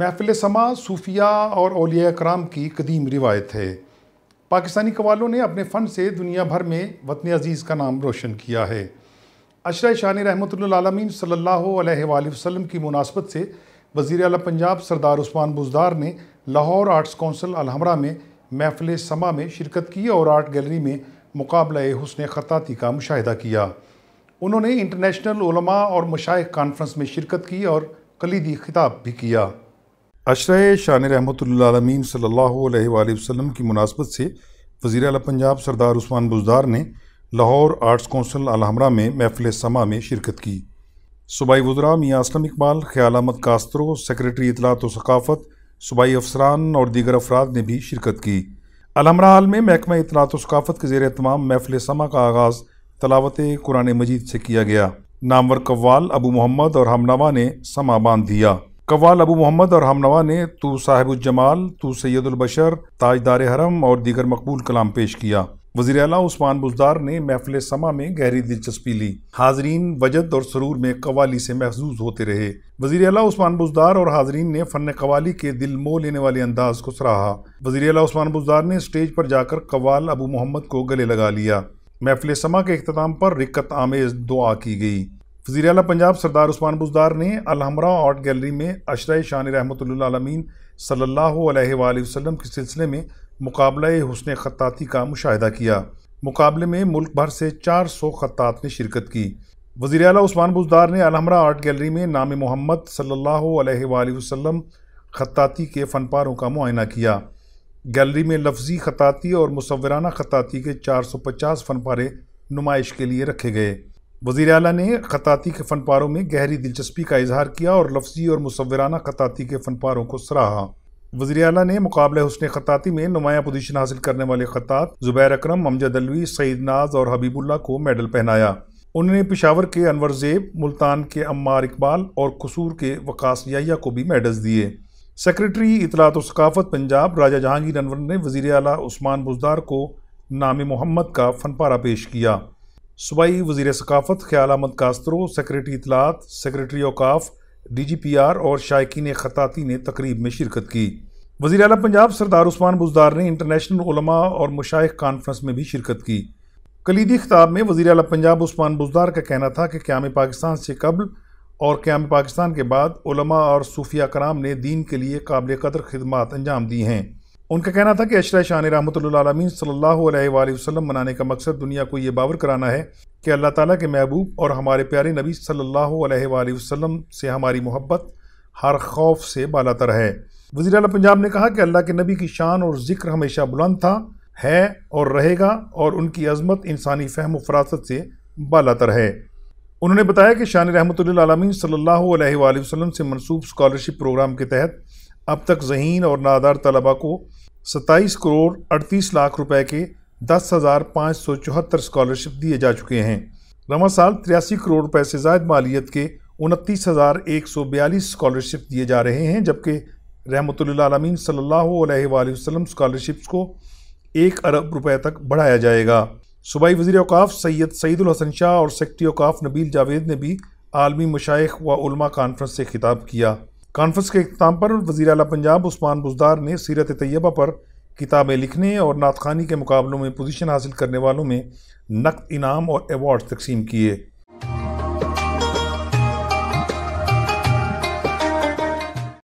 महफिल समा सूफिया और ओलिया कराम की कदीम रिवायत है पाकिस्तानी कवालों ने अपने फ़न से दुनिया भर में वतन अज़ीज़ का नाम रोशन किया है अशर शाह रहमत आलमीन सल्ला वसम की मुनासबत से वज़ी अल पंजाब सरदार उस्मान बुजदार ने लाहौर आर्ट्स कौंसल अलहमरा में महफिल समा में शिरकत की और आर्ट गैलरी में मुकाबला हसन ख़ाती का मुशाह किया उन्होंने इंटरनेशनल और मशाइ कॉन्फ्रेंस में शिरकत की और कलीदी खिताब भी किया अशर शान रहमत आलमीन सल्ला वसम की मुनासबत से वज़ी अल पंजाब सरदार उस्मान बुजदार ने लाहौर आर्ट्स कौंसल अलहमरा में महफिल समा में शिरकत की सूबाई वजरा मियाँ असलम इकबाल ख्याल अहमद कास्तरो सेक्रेटरी इतलात वकाफत सूबाई अफसरान और दीगर अफराद ने भी शिरकत की अलहमरा हाल में महकमा इतलात वक़ाफ़त के जेर तमाम महफिल समा का आगाज़ तलावत कुरान मजीद से किया गया नामवर कव्वाल अबू मोहम्मद और हमनवा ने समा बांध दिया कवाल अबू मोहम्मद और हमनवा ने तू साहिबुलजमाल तू सैदुलबशर ताजदार हरम और दीगर मकबूल कलाम पेश किया वजीर अला उस्मान बुजदार ने महफिल समा में गहरी दिलचस्पी ली हाजरीन वजद और सरूर में कवाली से महजूज होते रहे वजीर अला उस्मान बुजदार और हाजरीन ने फ़न कवाली के दिल मोह लेने वाले अंदाज को सराहा वजीर अला उस्मान बुजदार ने स्टेज पर जाकर कवाल अबू मोहम्मद को गले लगा लिया महफिल समा के अख्ताम पर रिक्कत आमेज दुआ की गई वजीर अल पंजाब सरदार उस्मान बुजदार ने अलहमरा आर्ट गैलरी में अशर शान रहमत आलमीन सल्ला वसलम के सिलसिले में मुकाबला हसन ख़ताती का मुशाह किया मुकाबले में मुल्क भर से चार सौ ख़त्तात ने शिरकत की वज़ी अला उस्मान बुजदार ने अलहमरा आर्ट गैलरी में नाम मोहम्मद सल्ला वसलम ख़ताती के फ़नपारों का मुआयना किया गैलरी में लफजी ख़ताती और मुसवराना ख़ताती के चार सौ पचास फ़नपारे नुमाइश के लिए रखे गए वजीर अला ने ख़ताती के फ़नपारों में गहरी दिलचस्पी का इजहार किया और लफ्जी और मुसवराना ख़ताती के फ़नपारों को सराहा वजी अला ने मुकाबले हसन ख़ताती में नुमाया पोजीशन हासिल करने वाले ख़तात ज़ुबैर अक्रम अमजद अलवी सईद नाज और हबीबुल्ला को मेडल पहनाया उन्होंने पिशावर के अनवर ज़ेब मुल्तान के अम्मार इकबाल और कसूर के वकास याया को भी मेडल्स दिए सेक्रेटरी इतलात और सकाफत पंजाब राजा जहांगीर अनवर ने वज़ी अला उस्मान बुजदार को नाम मोहम्मद का फ़नपारा पेश किया सूबाई वजीर सकाफ़त ख्याल अहमद कास्तरों सेक्रेटरी इतलात सेक्रेटरी अवकाफ डी जी पी आर और शायकीन ख़ताती ने तकरीब में शिरकत की वजी अल पंजाब सरदार उस्मान बुजदार ने इंटरनेशनल और मुशाइ कॉन्फ्रेंस में भी शिरकत की कलीदी खिताब में वजी अल पंजाब उस्मान बुजदार का कहना था कि क्याम पाकिस्तान से कबल और क्याम पाकिस्तान के बाद और सूफिया कराम ने दीन के लिए काबिल कदर खदमात अंजाम दी हैं उनका कहना था कि अशरा शान रहमत आलमीन सल्ला वसम मनाने का मकसद दुनिया को ये बावर कराना है कि अल्लाह ताला के महबूब और हमारे प्यारे नबी सल्ला वसम से हमारी मोहब्बत हर खौफ से बालातर है वजी अल पंजाब ने कहा कि अल्लाह के नबी की शान और जिक्र हमेशा बुलंद था है और रहेगा और उनकी अजमत इंसानी फहम व फरासत से बालातर है उन्होंने बताया कि शान रहमत आलमीन सल्ला वसम से मनसूब स्कॉलरशिप प्रोग्राम के तहत अब तक जहीन और नादार तलबा को 27 करोड़ 38 लाख रुपए के दस हज़ार पाँच सौ चौहत्तर स्कॉलरशिप दिए जा चुके हैं रवा साल तिरासी करोड़ रुपए से जायद मालियत के उनतीस हज़ार एक सौ बयालीस स्कॉलरशिप दिए जा रहे हैं जबकि रहमत सल्ला वसलम स्कॉलरशिप्स को एक अरब रुपए तक बढ़ाया जाएगा सूबाई वजी अवकाफ़ सैयद सईदुल हसन शाह और सेक्टरी अवकाफ़ नबील जावेद ने भी आलमी मशाइ व कॉन्फ्रेंस से खिताब किया कॉन्फ्रेंस के अख्ताम पर वजीर अला पंजाब उस्मान बुजदार ने सीरत तैयबा पर किताबें लिखने और नातखानी खानी के मुकाबलों में पोजीशन हासिल करने वालों में नकद इनाम और एवॉर्ड तकसीम किए